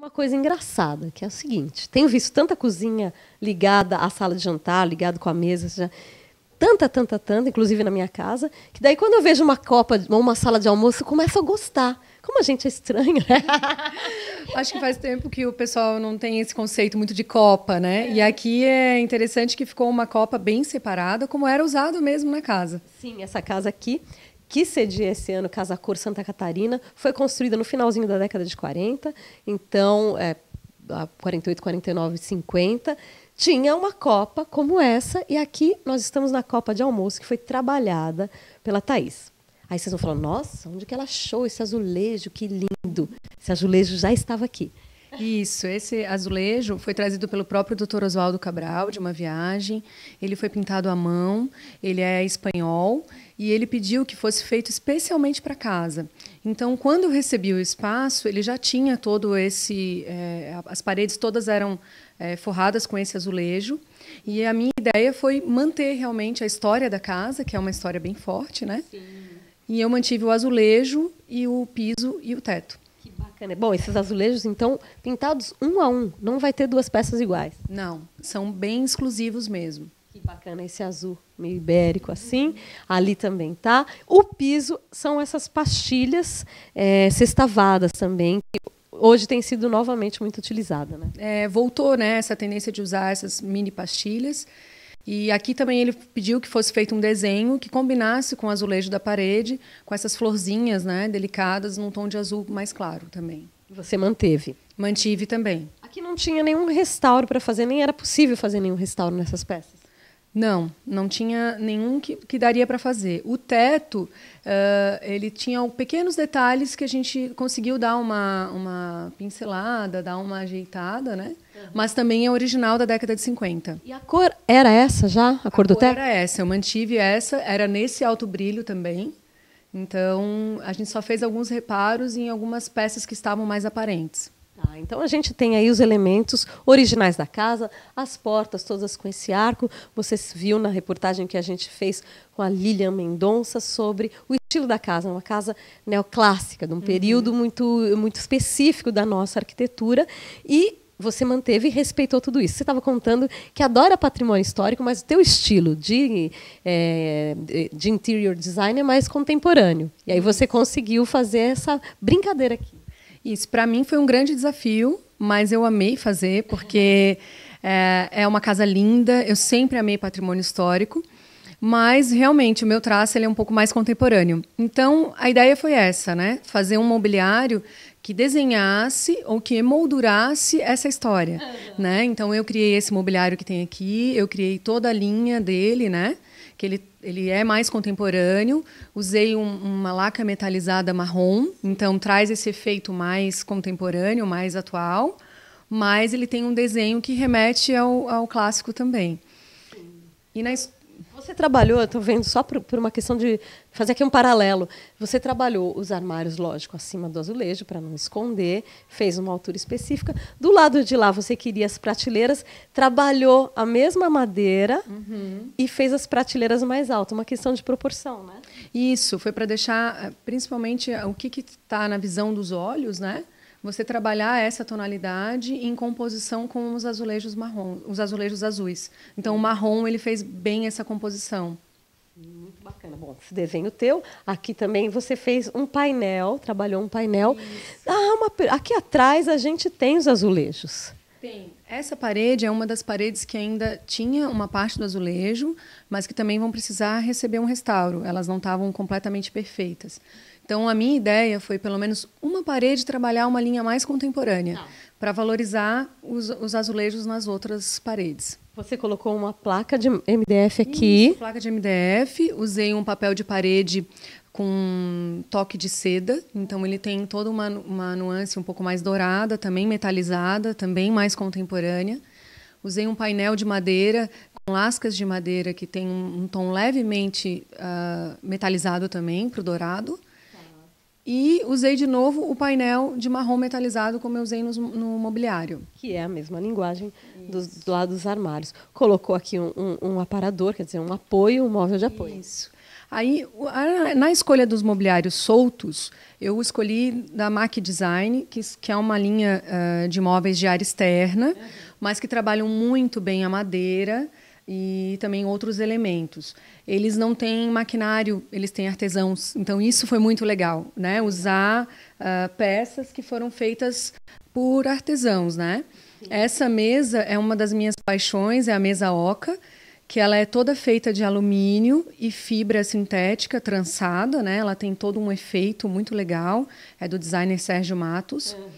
uma coisa engraçada, que é o seguinte: tenho visto tanta cozinha ligada à sala de jantar, ligado com a mesa, tanta, tanta, tanta, inclusive na minha casa, que daí quando eu vejo uma copa ou uma sala de almoço, eu começo a gostar. Como a gente é estranho, né? Acho que faz tempo que o pessoal não tem esse conceito muito de copa, né? É. E aqui é interessante que ficou uma copa bem separada, como era usado mesmo na casa. Sim, essa casa aqui que cedia esse ano Casa Cor Santa Catarina, foi construída no finalzinho da década de 40, então, é, 48, 49, 50, tinha uma Copa como essa, e aqui nós estamos na Copa de Almoço, que foi trabalhada pela Thais. Aí vocês vão falar, nossa, onde que ela achou esse azulejo? Que lindo! Esse azulejo já estava aqui. Isso, esse azulejo foi trazido pelo próprio Dr. Oswaldo Cabral de uma viagem. Ele foi pintado à mão, ele é espanhol e ele pediu que fosse feito especialmente para casa. Então, quando eu recebi o espaço, ele já tinha todo esse. É, as paredes todas eram é, forradas com esse azulejo. E a minha ideia foi manter realmente a história da casa, que é uma história bem forte, né? Sim. E eu mantive o azulejo e o piso e o teto. Que bacana. Bom, esses azulejos, então, pintados um a um, não vai ter duas peças iguais. Não, são bem exclusivos mesmo. Que bacana esse azul meio ibérico assim. Ali também tá. O piso são essas pastilhas é, sextavadas também. Que hoje tem sido novamente muito utilizada. Né? É, voltou né, essa tendência de usar essas mini pastilhas. E aqui também ele pediu que fosse feito um desenho que combinasse com o azulejo da parede, com essas florzinhas né, delicadas, num tom de azul mais claro também. Você manteve? Mantive também. Aqui não tinha nenhum restauro para fazer, nem era possível fazer nenhum restauro nessas peças. Não, não tinha nenhum que, que daria para fazer. O teto, uh, ele tinha pequenos detalhes que a gente conseguiu dar uma, uma pincelada, dar uma ajeitada, né? Uhum. Mas também é original da década de 50. E a cor era essa já? A, a cor do cor teto? Era essa, eu mantive essa, era nesse alto brilho também. Então, a gente só fez alguns reparos em algumas peças que estavam mais aparentes. Tá, então a gente tem aí os elementos originais da casa, as portas todas com esse arco. Você viu na reportagem que a gente fez com a Lilian Mendonça sobre o estilo da casa, uma casa neoclássica, de um uhum. período uhum. muito, muito específico da nossa arquitetura. E você manteve e respeitou tudo isso. Você estava contando que adora patrimônio histórico, mas o teu estilo de, é, de interior design é mais contemporâneo. E aí uhum. você conseguiu fazer essa brincadeira aqui. Isso, para mim foi um grande desafio, mas eu amei fazer, porque é, é uma casa linda, eu sempre amei patrimônio histórico mas realmente o meu traço ele é um pouco mais contemporâneo. Então a ideia foi essa, né? Fazer um mobiliário que desenhasse ou que emoldurasse essa história, uhum. né? Então eu criei esse mobiliário que tem aqui, eu criei toda a linha dele, né? que ele, ele é mais contemporâneo. Usei um, uma laca metalizada marrom, então traz esse efeito mais contemporâneo, mais atual, mas ele tem um desenho que remete ao, ao clássico também. E na, você trabalhou, estou vendo só por, por, uma questão de fazer aqui um paralelo. Você trabalhou os armários, lógico, acima do azulejo para não esconder, fez uma altura específica. Do lado de lá você queria as prateleiras, trabalhou a mesma madeira uhum. e fez as prateleiras mais altas. Uma questão de proporção, né? Isso foi para deixar, eh, principalmente eh, o que está na visão dos olhos, né? você trabalhar essa tonalidade em composição com os azulejos marrom, os azulejos azuis. Então, o marrom ele fez bem essa composição. Muito bacana. Bom, esse desenho teu. Aqui também você fez um painel, trabalhou um painel. Ah, uma, aqui atrás a gente tem os azulejos. Tem. Essa parede é uma das paredes que ainda tinha uma parte do azulejo, mas que também vão precisar receber um restauro. Elas não estavam completamente perfeitas. Então, a minha ideia foi, pelo menos, uma parede trabalhar uma linha mais contemporânea, tá. para valorizar os, os, azulejos nas outras paredes. Você colocou uma placa de MDF aqui. Isso, placa de MDF. Usei um papel de parede com toque de seda, então ele tem toda uma, uma nuance um pouco mais dourada, também metalizada, também mais contemporânea. Usei um painel de madeira com lascas de madeira que tem um, um tom levemente uh, metalizado também para o dourado. E usei de novo o painel de marrom metalizado, como eu usei no, no mobiliário. Que é a mesma linguagem dos, do lado dos armários. Colocou aqui um, um, um, aparador, quer dizer, um apoio, um móvel de apoio. Isso. Aí, na escolha dos mobiliários soltos, eu escolhi da MAC Design, que, que é uma linha uh, de móveis de área externa, mas que trabalham muito bem a madeira e também outros elementos. Eles não têm maquinário, eles têm artesãos. Então isso foi muito legal, né? Usar uh, peças que foram feitas por artesãos, né? Essa mesa é uma das minhas paixões, é a mesa oca, que ela é toda feita de alumínio e fibra sintética trançada, né? Ela tem todo um efeito muito legal, é do designer Sérgio Matos. Uhum.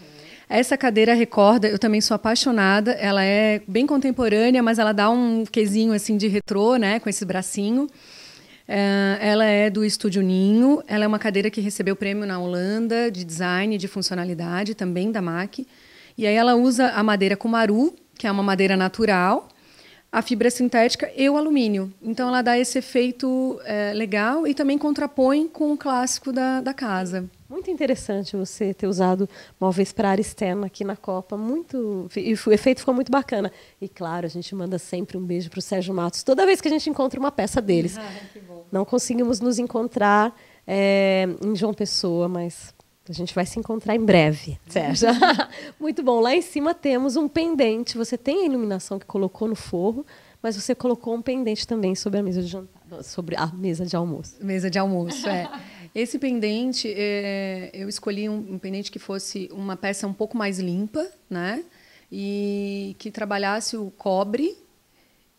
Essa cadeira recorda, eu também sou apaixonada, ela é bem contemporânea, mas ela dá um quesinho assim de retrô, né, com esse bracinho. É, ela é do Estúdio Ninho, ela é uma cadeira que recebeu prêmio na Holanda de design de funcionalidade, também da MAC. E aí ela usa a madeira kumaru, que é uma madeira natural, a fibra sintética e o alumínio. Então ela dá esse efeito é, legal e também contrapõe com o clássico da, da casa. Muito interessante você ter usado móveis para área externa aqui na Copa. Muito, e o efeito ficou muito bacana. E claro, a gente manda sempre um beijo para o Sérgio Matos toda vez que a gente encontra uma peça deles. Ah, Não conseguimos nos encontrar é, em João Pessoa, mas a gente vai se encontrar em breve, Sérgio. muito bom. Lá em cima temos um pendente. Você tem a iluminação que colocou no forro, mas você colocou um pendente também sobre a mesa de jantar, sobre a mesa de almoço. Mesa de almoço, é. Esse pendente, é, eu escolhi um, um pendente que fosse uma peça um pouco mais limpa, né? E que trabalhasse o cobre,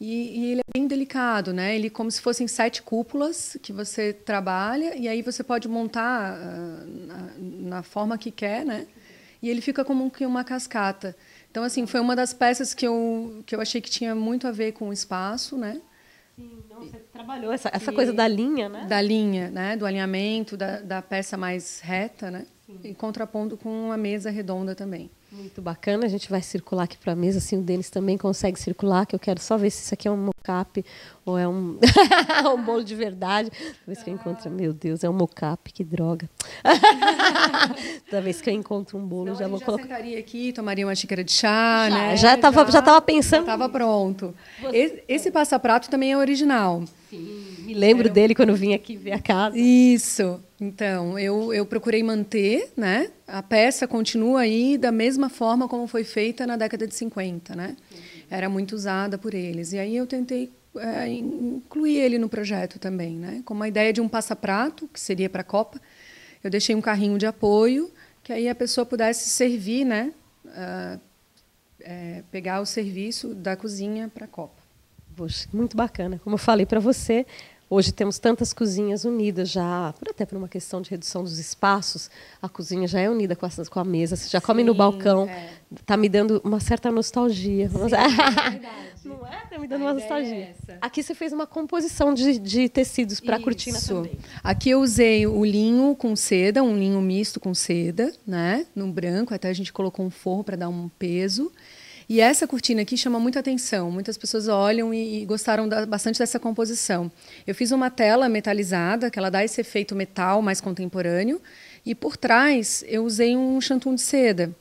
e, e, ele é bem delicado, né? Ele é como se fossem sete cúpulas que você trabalha e aí você pode montar uh, na, na, forma que quer, né? E ele fica como que uma cascata. Então assim foi uma das peças que eu que eu achei que tinha muito a ver com o espaço, né? Sim, nossa, trabalhou essa, essa e, coisa da linha, né? Da linha, né? Do alinhamento, da, da peça mais reta, né? Sim. E contrapondo com a mesa redonda também. Muito bacana, a gente vai circular aqui para a mesa, assim o Denis também consegue circular, que eu quero só ver se isso aqui é um mocap ou é um, um bolo de verdade. Toda vez que eu encontro, meu Deus, é um mocap, que droga. Toda vez que eu encontro um bolo, Não, já vou já colocar. sentaria aqui, tomaria uma xícara de chá, já, né? Já estava já, já tava pensando. Estava pronto. Você... Esse, esse passa-prato também é original. Sim. Me lembro dele quando vim aqui ver a casa. Isso. Então, eu, eu procurei manter, né? A peça continua aí da mesma forma como foi feita na década de 50, né? Era muito usada por eles. E aí eu tentei é, incluir ele no projeto também, né? Com a ideia de um passaprato, que seria para a Copa, eu deixei um carrinho de apoio, que aí a pessoa pudesse servir, né? Uh, é, pegar o serviço da cozinha para a Copa. Poxa, muito bacana. Como eu falei para você, Hoje temos tantas cozinhas unidas já, até por uma questão de redução dos espaços, a cozinha já é unida com a, com a mesa, você já Sim, come no balcão. Está é. Tá me dando uma certa nostalgia. Sim, é Não é? Está me dando a uma nostalgia. É Aqui você fez uma composição de, de tecidos para a cortina também. Aqui eu usei o linho com seda, um linho misto com seda, né? Num branco, até a gente colocou um forro para dar um peso. E essa cortina aqui chama muita atenção. Muitas pessoas olham e, e gostaram da, bastante dessa composição. Eu fiz uma tela metalizada, que ela dá esse efeito metal mais contemporâneo. E por trás eu usei um chantum de seda.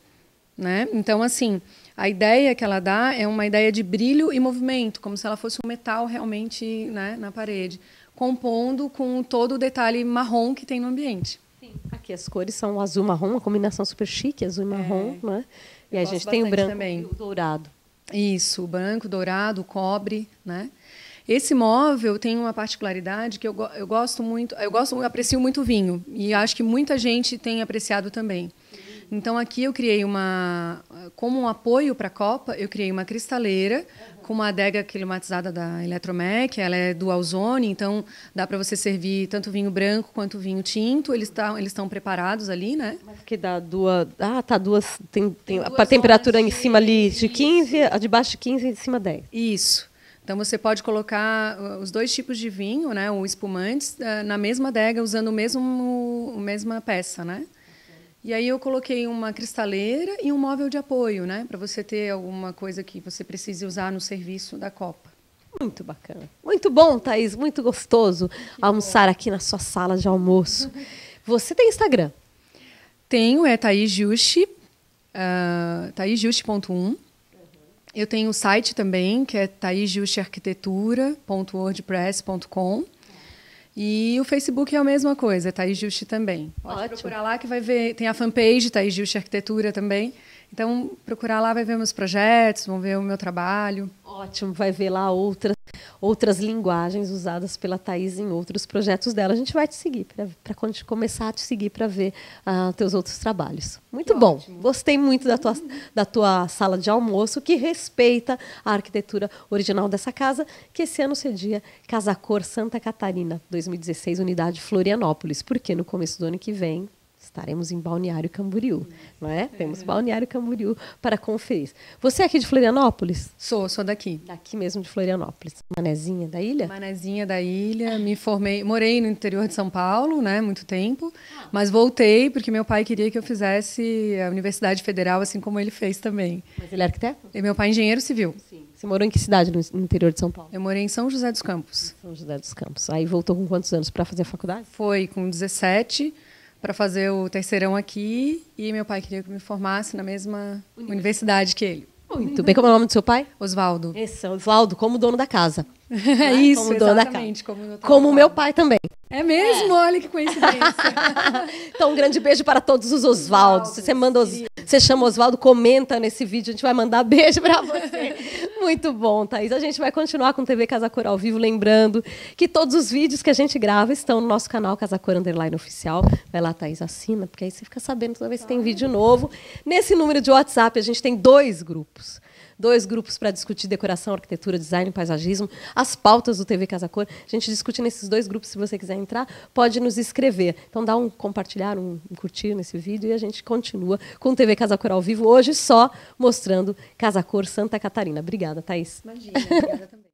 Né? Então, assim, a ideia que ela dá é uma ideia de brilho e movimento, como se ela fosse um metal realmente né, na parede, compondo com todo o detalhe marrom que tem no ambiente. Sim. Aqui as cores são azul marrom, uma combinação super chique, azul e é. marrom, é. né? E a gente tem o branco também. e o dourado. Isso, branco, dourado, cobre, né? Esse móvel tem uma particularidade que eu, eu gosto muito, eu gosto, eu aprecio muito vinho e acho que muita gente tem apreciado também. Então aqui eu criei uma, como um apoio para a Copa, eu criei uma cristaleira uhum. com uma adega climatizada da Eletromec, ela é dual zone, então dá para você servir tanto vinho branco quanto vinho tinto, eles estão tá, eles estão preparados ali, né? Mas que dá duas, ah, tá duas, tem, tem, tem a temperatura em cima ali de 15, a de baixo de 15 e de cima 10. Isso. Então você pode colocar uh, os dois tipos de vinho, né, ou espumantes, uh, na mesma adega usando o mesmo mesma peça, né? E aí eu coloquei uma cristaleira e um móvel de apoio, né? Para você ter alguma coisa que você precise usar no serviço da Copa. Muito bacana. Muito bom, Thaís. Muito gostoso que almoçar bom. aqui na sua sala de almoço. Você tem Instagram? Tenho, é Thaís Justi, uh, Uhum. Eu tenho o site também, que é thaisjustiarquitetura.wordpress.com. E o Facebook é a mesma coisa, é Thaís Gilchi também. Pode Ótimo. procurar lá que vai ver, tem a fanpage Thaís Gilchi Arquitetura também. Então, procurar lá vai ver meus projetos, vão ver o meu trabalho. Ótimo, vai ver lá outras outras linguagens usadas pela Thais em outros projetos dela. A gente vai te seguir, para começar a te seguir para ver uh, teus outros trabalhos. Muito que bom. Ótimo. Gostei muito da tua, uhum. da tua sala de almoço, que respeita a arquitetura original dessa casa, que esse ano cedia Cor Santa Catarina, 2016, unidade Florianópolis. Porque no começo do ano que vem estaremos em Balneário Camboriú, não é? Temos Balneário Camboriú para conferir. Você é aqui de Florianópolis? Sou, sou daqui. Daqui mesmo de Florianópolis. Manezinha da ilha? Manezinha da ilha. Me formei, morei no interior de São Paulo, né, muito tempo, ah. mas voltei porque meu pai queria que eu fizesse a Universidade Federal assim como ele fez também. Mas ele é arquiteto? E meu pai é engenheiro civil. Sim. Você morou em que cidade no interior de São Paulo? Eu morei em São José dos Campos. São José dos Campos. Aí voltou com quantos anos para fazer a faculdade? Foi com 17 para fazer o terceirão aqui e meu pai queria que eu me formasse na mesma universidade, universidade que ele. Muito bem. Como é o nome do seu pai? Oswaldo. Esse, é Oswaldo, como dono da casa. É isso, como dono da casa. Como, meu pai também. É mesmo? É. Olha que coincidência. então, um grande beijo para todos os Oswaldos. Osvaldos. Você manda os, você chama Oswaldo, comenta nesse vídeo, a gente vai mandar beijo para você. Muito bom, Thaís. A gente vai continuar com TV Casa Cor ao vivo, lembrando que todos os vídeos que a gente grava estão no nosso canal Casa Cor Underline Oficial. Vai lá, Thaís, assina, porque aí você fica sabendo toda vez que tem vídeo novo. Nesse número de WhatsApp, a gente tem dois grupos dois grupos para discutir decoração, arquitetura, design, paisagismo, as pautas do TV Casa Cor. A gente discute nesses dois grupos. Se você quiser entrar, pode nos escrever. Então dá um compartilhar, um, um curtir nesse vídeo e a gente continua com o TV Casa Cor ao vivo, hoje só mostrando Casa Cor Santa Catarina. Obrigada, Thaís. Imagina, obrigada também.